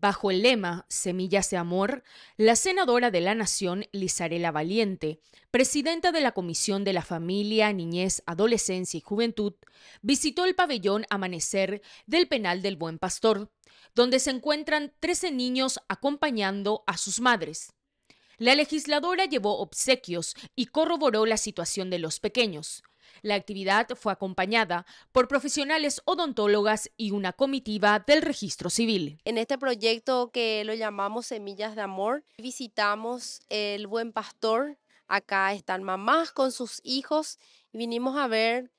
Bajo el lema Semillas de Amor, la senadora de la Nación, Lizarela Valiente, presidenta de la Comisión de la Familia, Niñez, Adolescencia y Juventud, visitó el pabellón Amanecer del Penal del Buen Pastor, donde se encuentran 13 niños acompañando a sus madres. La legisladora llevó obsequios y corroboró la situación de los pequeños, la actividad fue acompañada por profesionales odontólogas y una comitiva del registro civil. En este proyecto que lo llamamos Semillas de Amor, visitamos el Buen Pastor. Acá están mamás con sus hijos y vinimos a ver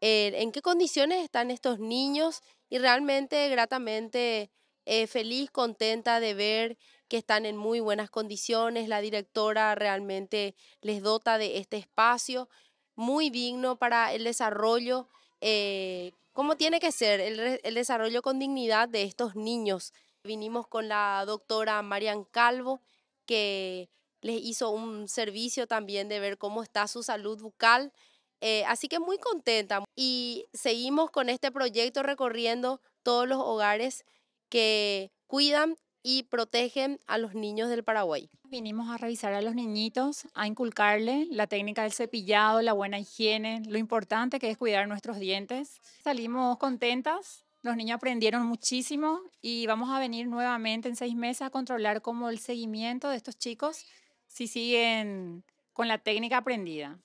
eh, en qué condiciones están estos niños y realmente gratamente eh, feliz, contenta de ver que están en muy buenas condiciones. La directora realmente les dota de este espacio muy digno para el desarrollo, eh, cómo tiene que ser el, desarrollo con dignidad de estos niños. Vinimos con la doctora Marian Calvo, que les hizo un servicio también de ver cómo está su salud bucal. Eh, así que muy contenta y seguimos con este proyecto recorriendo todos los hogares que cuidan y protegen a los niños del Paraguay. Vinimos a revisar a los niñitos, a inculcarle la técnica del cepillado, la buena higiene, lo importante que es cuidar nuestros dientes. Salimos contentas los niños aprendieron muchísimo y vamos a venir nuevamente en seis meses a controlar cómo el seguimiento de estos chicos si siguen con la técnica aprendida.